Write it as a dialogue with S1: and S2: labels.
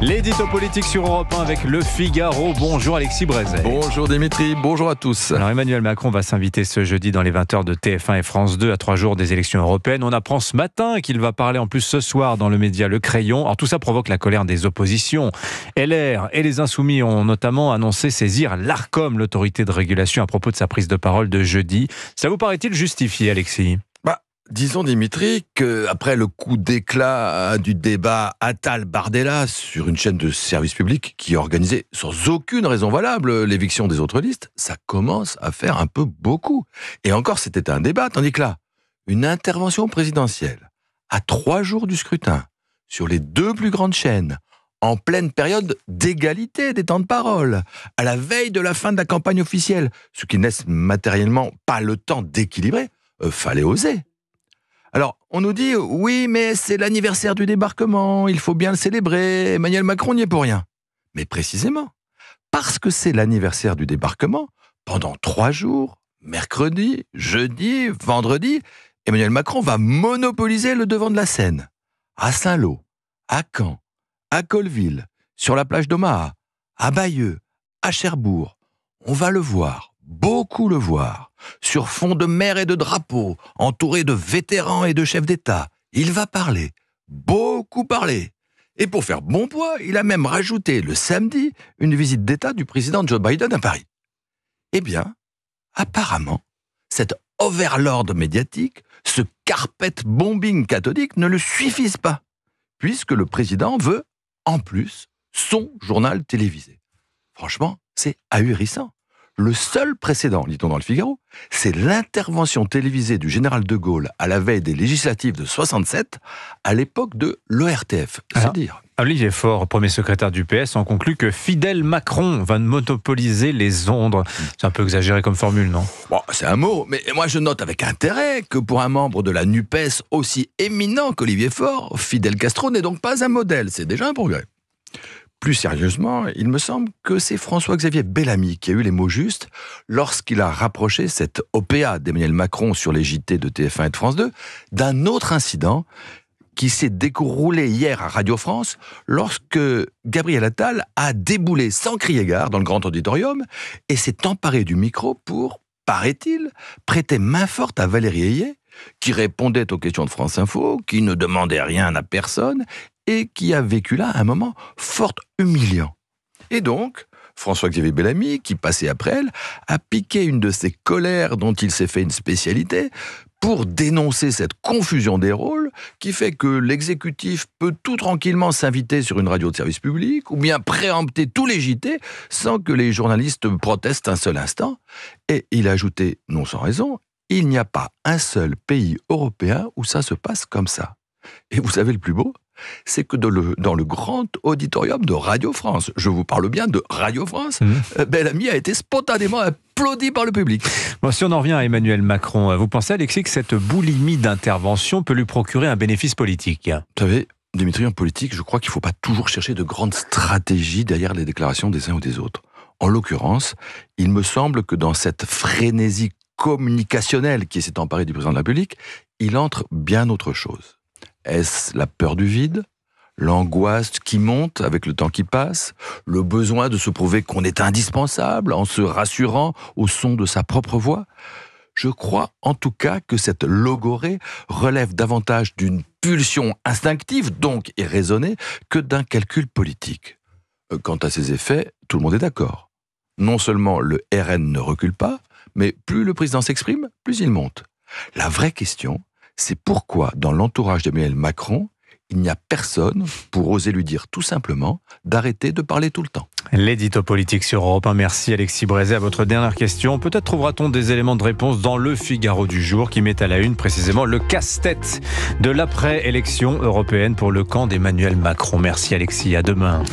S1: L'édito politique sur Europe 1 avec Le Figaro. Bonjour Alexis Brezet. Bonjour Dimitri, bonjour à tous. Alors Emmanuel Macron va s'inviter ce jeudi dans les 20h de TF1 et France 2 à trois jours des élections européennes. On apprend ce matin qu'il va parler en plus ce soir dans le média Le Crayon. Alors tout ça provoque la colère des oppositions. LR et les Insoumis ont notamment annoncé saisir l'ARCOM, l'autorité de régulation, à propos de sa prise de parole de jeudi. Ça vous paraît-il justifié Alexis
S2: Disons, Dimitri, qu'après le coup d'éclat hein, du débat Atal bardella sur une chaîne de service public qui organisait sans aucune raison valable l'éviction des autres listes, ça commence à faire un peu beaucoup. Et encore, c'était un débat, tandis que là, une intervention présidentielle à trois jours du scrutin sur les deux plus grandes chaînes, en pleine période d'égalité des temps de parole, à la veille de la fin de la campagne officielle, ce qui n'est matériellement pas le temps d'équilibrer, euh, fallait oser. Alors, on nous dit, oui, mais c'est l'anniversaire du débarquement, il faut bien le célébrer, Emmanuel Macron n'y est pour rien. Mais précisément, parce que c'est l'anniversaire du débarquement, pendant trois jours, mercredi, jeudi, vendredi, Emmanuel Macron va monopoliser le devant de la scène. À Saint-Lô, à Caen, à Colville, sur la plage d'Omaha, à Bayeux, à Cherbourg. On va le voir, beaucoup le voir, sur fond de mer et de drapeaux, entouré de vétérans et de chefs d'État. Il va parler, beaucoup parler. Et pour faire bon poids, il a même rajouté le samedi une visite d'État du président Joe Biden à Paris. Eh bien, apparemment, cet overlord médiatique, ce carpet bombing cathodique ne le suffisent pas, puisque le président veut, en plus, son journal télévisé. Franchement, c'est ahurissant. Le seul précédent, dit-on dans le Figaro, c'est l'intervention télévisée du général de Gaulle à la veille des législatives de 67, à l'époque de l'ORTF. C'est ah. dire.
S1: Ah Olivier Faure, premier secrétaire du PS, en conclut que Fidel Macron va monopoliser les
S2: ondes. C'est un peu exagéré comme formule, non C'est un mot, mais moi je note avec intérêt que pour un membre de la NUPES aussi éminent qu'Olivier Faure, Fidel Castro n'est donc pas un modèle. C'est déjà un progrès. Plus sérieusement, il me semble que c'est François-Xavier Bellamy qui a eu les mots justes lorsqu'il a rapproché cette OPA d'Emmanuel Macron sur les JT de TF1 et de France 2 d'un autre incident qui s'est déroulé hier à Radio France lorsque Gabriel Attal a déboulé sans crier gare dans le grand auditorium et s'est emparé du micro pour, paraît-il, prêter main forte à Valérie Ayé, qui répondait aux questions de France Info, qui ne demandait rien à personne et qui a vécu là un moment fort humiliant. Et donc, François-Xavier Bellamy, qui passait après elle, a piqué une de ses colères dont il s'est fait une spécialité pour dénoncer cette confusion des rôles qui fait que l'exécutif peut tout tranquillement s'inviter sur une radio de service public ou bien préempter tous les JT sans que les journalistes protestent un seul instant. Et il a ajouté, non sans raison, il n'y a pas un seul pays européen où ça se passe comme ça. Et vous savez le plus beau c'est que dans le, grand auditorium de Radio France, je vous parle bien de Radio France, mmh. Euh, Bellamy a été spontanément applaudi par le public. Bon, si on en
S1: revient à Emmanuel Macron, euh, vous pensez, Alexis,
S2: que cette boulimie d'intervention peut lui procurer un bénéfice politique Vous savez, Dimitri, en politique, je crois qu'il ne faut pas toujours chercher de grandes stratégies derrière les déclarations des uns ou des autres. En l'occurrence, il me semble que dans cette frénésie communicationnelle qui s'est emparée du président de la République, il entre bien autre chose est-ce la peur du vide L'angoisse qui monte avec le temps qui passe Le besoin de se prouver qu'on est indispensable en se rassurant au son de sa propre voix Je crois en tout cas que cette logorée relève davantage d'une pulsion instinctive, donc et raisonnée, que d'un calcul politique. Euh, quant à ses effets, tout le monde est d'accord. Non seulement le RN ne recule pas, mais plus le président s'exprime, plus il monte. La vraie question, c'est pourquoi, dans l'entourage d'Emmanuel Macron, il n'y a personne pour oser lui dire tout simplement d'arrêter de parler tout le temps.
S1: L'édito politique sur Europe Merci Alexis Brézé. À votre dernière question, peut-être trouvera-t-on des éléments de réponse dans le Figaro du jour qui met à la une précisément le casse-tête de l'après-élection européenne pour le camp d'Emmanuel Macron. Merci Alexis. À demain.